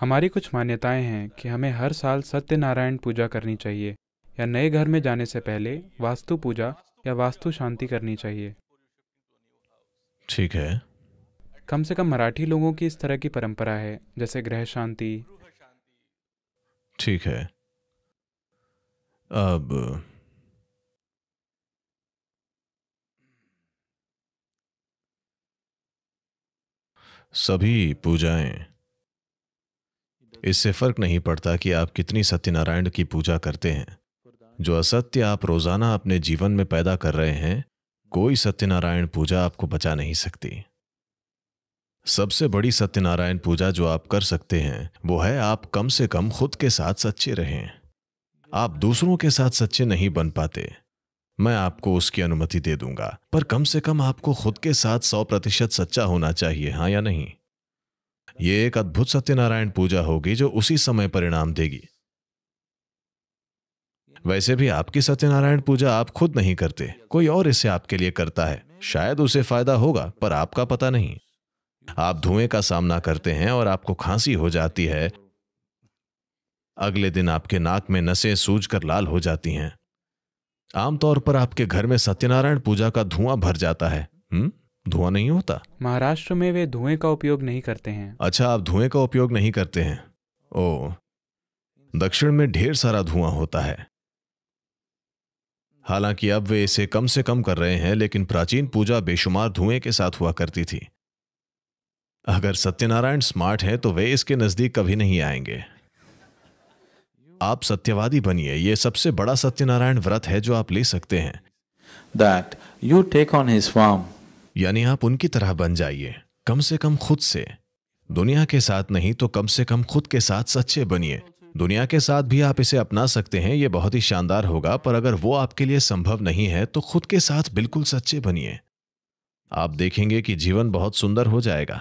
हमारी कुछ मान्यताएं हैं कि हमें हर साल सत्यनारायण पूजा करनी चाहिए या नए घर में जाने से पहले वास्तु पूजा या वास्तु शांति करनी चाहिए ठीक है कम से कम मराठी लोगों की इस तरह की परंपरा है जैसे ग्रह शांति ठीक है अब सभी पूजाएं इससे फर्क नहीं पड़ता कि आप कितनी सत्यनारायण की पूजा करते हैं जो असत्य आप रोजाना अपने जीवन में पैदा कर रहे हैं कोई सत्यनारायण पूजा आपको बचा नहीं सकती सबसे बड़ी सत्यनारायण पूजा जो आप कर सकते हैं वो है आप कम से कम खुद के साथ सच्चे रहें आप दूसरों के साथ सच्चे नहीं बन पाते मैं आपको उसकी अनुमति दे दूंगा पर कम से कम आपको खुद के साथ सौ प्रतिशत सच्चा होना चाहिए हाँ या नहीं ये एक अद्भुत सत्यनारायण पूजा होगी जो उसी समय परिणाम देगी वैसे भी आपकी सत्यनारायण पूजा आप खुद नहीं करते कोई और इसे आपके लिए करता है शायद उसे फायदा होगा पर आपका पता नहीं आप धुएं का सामना करते हैं और आपको खांसी हो जाती है अगले दिन आपके नाक में नसें कर लाल हो जाती हैं आमतौर पर आपके घर में सत्यनारायण पूजा का धुआं भर जाता है हुँ? धुआं नहीं होता महाराष्ट्र में वे धुएं का उपयोग नहीं करते हैं अच्छा आप धुएं का उपयोग नहीं करते हैं ओ दक्षिण में ढेर सारा धुआं होता है हालांकि अब वे इसे कम से कम कर रहे हैं लेकिन प्राचीन पूजा बेशुमार धुएं के साथ हुआ करती थी अगर सत्यनारायण स्मार्ट हैं तो वे इसके नजदीक कभी नहीं आएंगे आप सत्यवादी बनिए यह सबसे बड़ा सत्यनारायण व्रत है जो आप ले सकते हैं that you take on his form यानी आप उनकी तरह बन जाइए कम से कम खुद से दुनिया के साथ नहीं तो कम से कम खुद के साथ सच्चे बनिए दुनिया के साथ भी आप इसे अपना सकते हैं ये बहुत ही शानदार होगा पर अगर वो आपके लिए संभव नहीं है तो खुद के साथ बिल्कुल सच्चे बनिए आप देखेंगे कि जीवन बहुत सुंदर हो जाएगा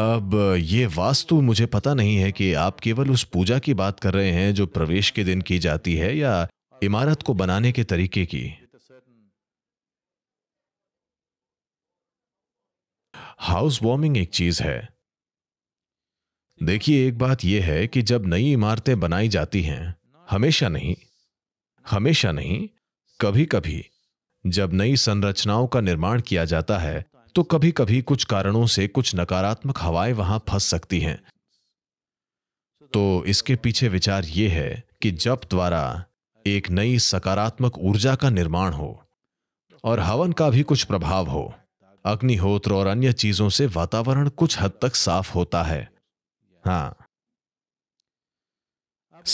अब ये वास्तु मुझे पता नहीं है कि आप केवल उस पूजा की बात कर रहे हैं जो प्रवेश के दिन की जाती है या इमारत को बनाने के तरीके की हाउस वार्मिंग एक चीज है देखिए एक बात यह है कि जब नई इमारतें बनाई जाती हैं हमेशा नहीं हमेशा नहीं कभी कभी जब नई संरचनाओं का निर्माण किया जाता है तो कभी कभी कुछ कारणों से कुछ नकारात्मक हवाएं वहां फंस सकती हैं तो इसके पीछे विचार यह है कि जब द्वारा एक नई सकारात्मक ऊर्जा का निर्माण हो और हवन का भी कुछ प्रभाव हो अग्निहोत्र और अन्य चीजों से वातावरण कुछ हद तक साफ होता है हाँ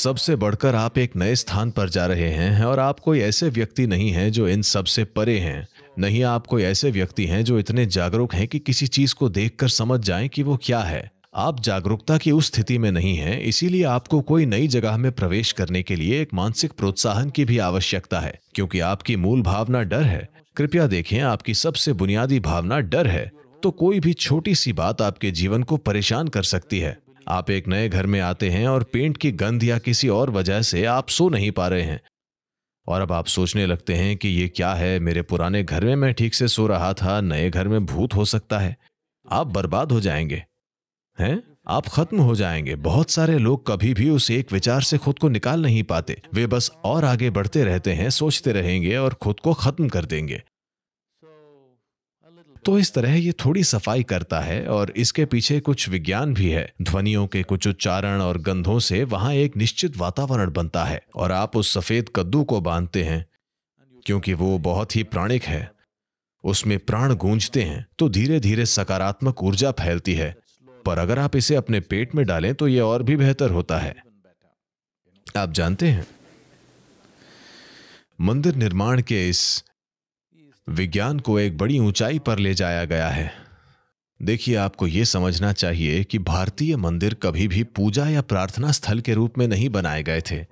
सबसे बढ़कर आप एक नए स्थान पर जा रहे हैं और आप कोई ऐसे व्यक्ति नहीं हैं जो इन सब से परे हैं नहीं आप कोई ऐसे व्यक्ति हैं जो इतने जागरूक हैं कि किसी चीज को देखकर समझ जाएं कि वो क्या है आप जागरूकता की उस स्थिति में नहीं हैं इसीलिए आपको कोई नई जगह में प्रवेश करने के लिए एक मानसिक प्रोत्साहन की भी आवश्यकता है क्योंकि आपकी मूल भावना डर है कृपया देखें आपकी सबसे बुनियादी भावना डर है तो कोई भी छोटी सी बात आपके जीवन को परेशान कर सकती है आप एक नए घर में आते हैं और पेंट की गंध या किसी और वजह से आप सो नहीं पा रहे हैं और अब आप सोचने लगते हैं कि ये क्या है मेरे पुराने घर में मैं ठीक से सो रहा था नए घर में भूत हो सकता है आप बर्बाद हो जाएंगे हैं आप खत्म हो जाएंगे बहुत सारे लोग कभी भी उस एक विचार से खुद को निकाल नहीं पाते वे बस और आगे बढ़ते रहते हैं सोचते रहेंगे और खुद को खत्म कर देंगे तो इस तरह ये थोड़ी सफाई करता है और इसके पीछे कुछ विज्ञान भी है ध्वनियों के कुछ उच्चारण और गंधों से वहां एक निश्चित वातावरण बनता है और आप उस सफेद कद्दू को बांधते हैं क्योंकि वो बहुत ही प्राणिक है उसमें प्राण गूंजते हैं तो धीरे धीरे सकारात्मक ऊर्जा फैलती है पर अगर आप इसे अपने पेट में डालें तो यह और भी बेहतर होता है आप जानते हैं मंदिर निर्माण के इस विज्ञान को एक बड़ी ऊंचाई पर ले जाया गया है देखिए आपको यह समझना चाहिए कि भारतीय मंदिर कभी भी पूजा या प्रार्थना स्थल के रूप में नहीं बनाए गए थे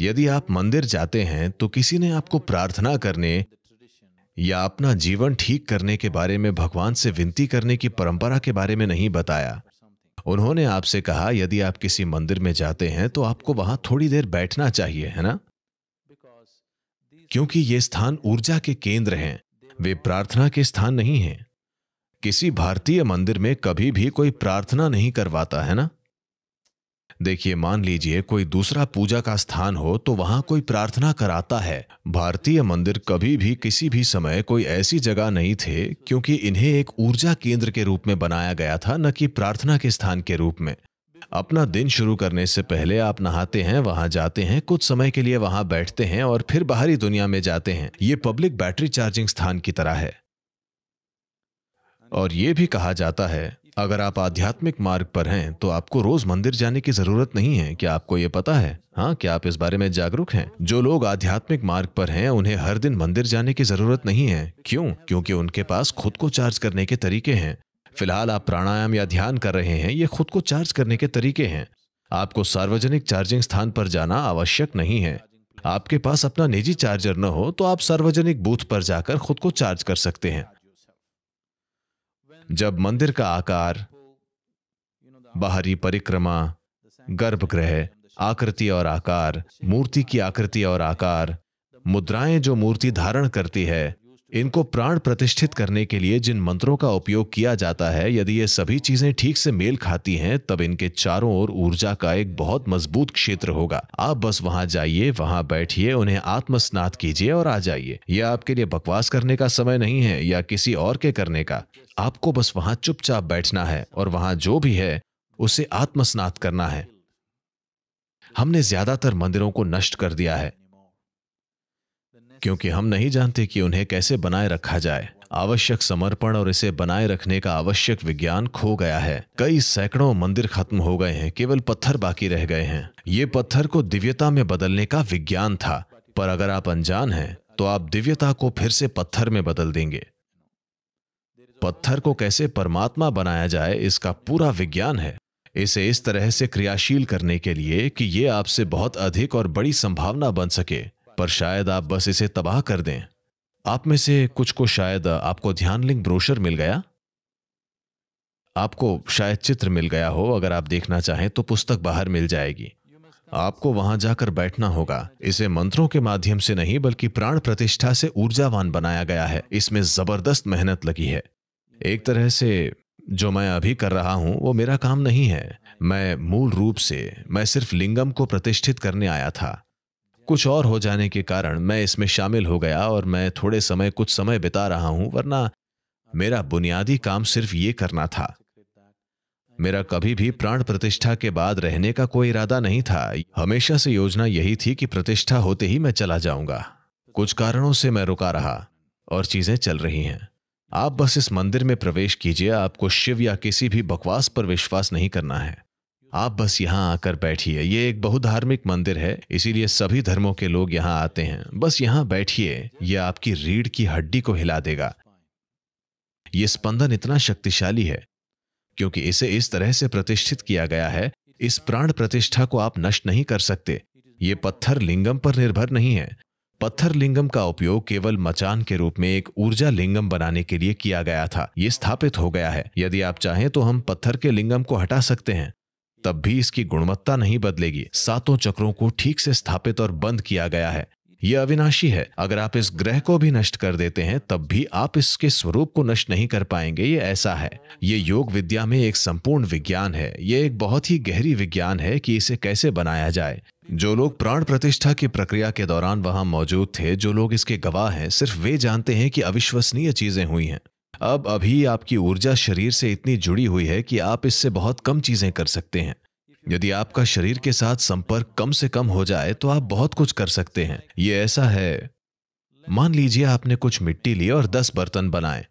यदि आप मंदिर जाते हैं तो किसी ने आपको प्रार्थना करने या अपना जीवन ठीक करने के बारे में भगवान से विनती करने की परंपरा के बारे में नहीं बताया उन्होंने आपसे कहा यदि आप किसी मंदिर में जाते हैं तो आपको वहां थोड़ी देर बैठना चाहिए है ना क्योंकि ये स्थान ऊर्जा के केंद्र हैं वे प्रार्थना के स्थान नहीं हैं किसी भारतीय मंदिर में कभी भी कोई प्रार्थना नहीं करवाता है ना देखिए मान लीजिए कोई दूसरा पूजा का स्थान हो तो वहां कोई प्रार्थना कराता है भारतीय मंदिर कभी भी किसी भी समय कोई ऐसी जगह नहीं थे क्योंकि इन्हें एक ऊर्जा केंद्र के रूप में बनाया गया था न कि प्रार्थना के स्थान के रूप में अपना दिन शुरू करने से पहले आप नहाते हैं वहां जाते हैं कुछ समय के लिए वहां बैठते हैं और फिर बाहरी दुनिया में जाते हैं ये पब्लिक बैटरी चार्जिंग स्थान की तरह है और ये भी कहा जाता है अगर आप आध्यात्मिक मार्ग पर हैं तो आपको रोज मंदिर जाने की जरूरत नहीं है क्या आपको ये पता है हाँ क्या आप इस बारे में जागरूक हैं जो लोग आध्यात्मिक मार्ग पर हैं उन्हें हर दिन मंदिर जाने की जरूरत नहीं है क्यों क्योंकि उनके पास खुद को चार्ज करने के तरीके हैं फिलहाल आप प्राणायाम या ध्यान कर रहे हैं ये खुद को चार्ज करने के तरीके हैं आपको सार्वजनिक चार्जिंग स्थान पर जाना आवश्यक नहीं है आपके पास अपना निजी चार्जर न हो तो आप सार्वजनिक बूथ पर जाकर खुद को चार्ज कर सकते हैं जब मंदिर का आकार बाहरी परिक्रमा गर्भगृह आकृति और आकार मूर्ति की आकृति और आकार मुद्राएं जो मूर्ति धारण करती है इनको प्राण प्रतिष्ठित करने के लिए जिन मंत्रों का उपयोग किया जाता है यदि ये सभी चीजें ठीक से मेल खाती हैं तब इनके चारों ओर ऊर्जा का एक बहुत मजबूत क्षेत्र होगा आप बस वहां जाइए वहां बैठिए उन्हें आत्मस्नात कीजिए और आ जाइए यह आपके लिए बकवास करने का समय नहीं है या किसी और के करने का आपको बस वहां चुपचाप बैठना है और वहां जो भी है उसे आत्मस्नात करना है हमने ज्यादातर मंदिरों को नष्ट कर दिया है क्योंकि हम नहीं जानते कि उन्हें कैसे बनाए रखा जाए आवश्यक समर्पण और इसे बनाए रखने का आवश्यक विज्ञान खो गया है कई सैकड़ों मंदिर खत्म हो गए हैं केवल पत्थर बाकी रह गए हैं ये पत्थर को दिव्यता में बदलने का विज्ञान था पर अगर आप अनजान हैं तो आप दिव्यता को फिर से पत्थर में बदल देंगे पत्थर को कैसे परमात्मा बनाया जाए इसका पूरा विज्ञान है इसे इस तरह से क्रियाशील करने के लिए कि ये आपसे बहुत अधिक और बड़ी संभावना बन सके पर शायद आप बस इसे तबाह कर दें आप में से कुछ को शायद आपको ध्यान लिंग ब्रोशर मिल गया आपको शायद चित्र मिल गया हो अगर आप देखना चाहें तो पुस्तक बाहर मिल जाएगी आपको वहां जाकर बैठना होगा इसे मंत्रों के माध्यम से नहीं बल्कि प्राण प्रतिष्ठा से ऊर्जावान बनाया गया है इसमें जबरदस्त मेहनत लगी है एक तरह से जो मैं अभी कर रहा हूं वो मेरा काम नहीं है मैं मूल रूप से मैं सिर्फ लिंगम को प्रतिष्ठित करने आया था कुछ और हो जाने के कारण मैं इसमें शामिल हो गया और मैं थोड़े समय कुछ समय बिता रहा हूं वरना मेरा बुनियादी काम सिर्फ ये करना था मेरा कभी भी प्राण प्रतिष्ठा के बाद रहने का कोई इरादा नहीं था हमेशा से योजना यही थी कि प्रतिष्ठा होते ही मैं चला जाऊंगा कुछ कारणों से मैं रुका रहा और चीजें चल रही हैं आप बस इस मंदिर में प्रवेश कीजिए आपको शिव या किसी भी बकवास पर विश्वास नहीं करना है आप बस यहाँ आकर बैठिए ये एक बहुधार्मिक मंदिर है इसीलिए सभी धर्मों के लोग यहाँ आते हैं बस यहाँ बैठिए यह आपकी रीढ़ की हड्डी को हिला देगा ये स्पंदन इतना शक्तिशाली है क्योंकि इसे इस तरह से प्रतिष्ठित किया गया है इस प्राण प्रतिष्ठा को आप नष्ट नहीं कर सकते ये पत्थर लिंगम पर निर्भर नहीं है पत्थर लिंगम का उपयोग केवल मचान के रूप में एक ऊर्जा लिंगम बनाने के लिए किया गया था ये स्थापित हो गया है यदि आप चाहें तो हम पत्थर के लिंगम को हटा सकते हैं तब भी इसकी गुणवत्ता नहीं बदलेगी सातों चक्रों को ठीक से स्थापित और बंद किया गया है यह अविनाशी है अगर आप इस ग्रह को भी नष्ट कर देते हैं तब भी आप इसके स्वरूप को नष्ट नहीं कर पाएंगे ये ऐसा है ये योग विद्या में एक संपूर्ण विज्ञान है ये एक बहुत ही गहरी विज्ञान है कि इसे कैसे बनाया जाए जो लोग प्राण प्रतिष्ठा की प्रक्रिया के दौरान वहां मौजूद थे जो लोग इसके गवाह हैं सिर्फ वे जानते हैं कि अविश्वसनीय चीजें हुई हैं अब अभी आपकी ऊर्जा शरीर से इतनी जुड़ी हुई है कि आप इससे बहुत कम चीजें कर सकते हैं यदि आपका शरीर के साथ संपर्क कम से कम हो जाए तो आप बहुत कुछ कर सकते हैं ये ऐसा है मान लीजिए आपने कुछ मिट्टी ली और दस बर्तन बनाए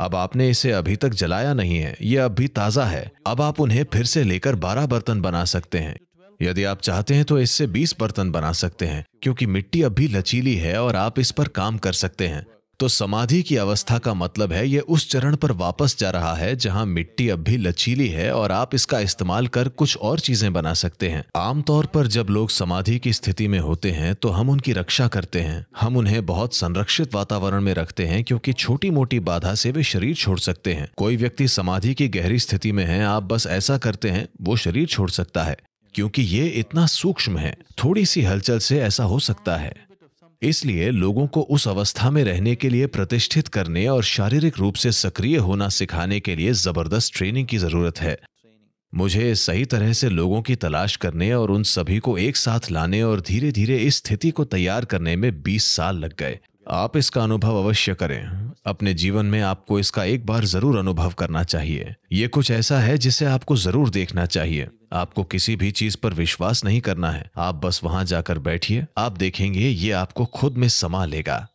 अब आपने इसे अभी तक जलाया नहीं है यह भी ताज़ा है अब आप उन्हें फिर से लेकर बारह बर्तन बना सकते हैं यदि आप चाहते हैं तो इससे बीस बर्तन बना सकते हैं क्योंकि मिट्टी अब भी लचीली है और आप इस पर काम कर सकते हैं तो समाधि की अवस्था का मतलब है ये उस चरण पर वापस जा रहा है जहां मिट्टी अब भी लचीली है और आप इसका इस्तेमाल कर कुछ और चीजें बना सकते हैं आमतौर पर जब लोग समाधि की स्थिति में होते हैं तो हम उनकी रक्षा करते हैं हम उन्हें बहुत संरक्षित वातावरण में रखते हैं क्योंकि छोटी मोटी बाधा से वे शरीर छोड़ सकते हैं कोई व्यक्ति समाधि की गहरी स्थिति में है आप बस ऐसा करते हैं वो शरीर छोड़ सकता है क्योंकि ये इतना सूक्ष्म है थोड़ी सी हलचल से ऐसा हो सकता है इसलिए लोगों को उस अवस्था में रहने के लिए प्रतिष्ठित करने और शारीरिक रूप से सक्रिय होना सिखाने के लिए जबरदस्त ट्रेनिंग की जरूरत है मुझे सही तरह से लोगों की तलाश करने और उन सभी को एक साथ लाने और धीरे धीरे इस स्थिति को तैयार करने में 20 साल लग गए आप इसका अनुभव अवश्य करें अपने जीवन में आपको इसका एक बार जरूर अनुभव करना चाहिए ये कुछ ऐसा है जिसे आपको जरूर देखना चाहिए आपको किसी भी चीज पर विश्वास नहीं करना है आप बस वहां जाकर बैठिए आप देखेंगे ये आपको खुद में समा लेगा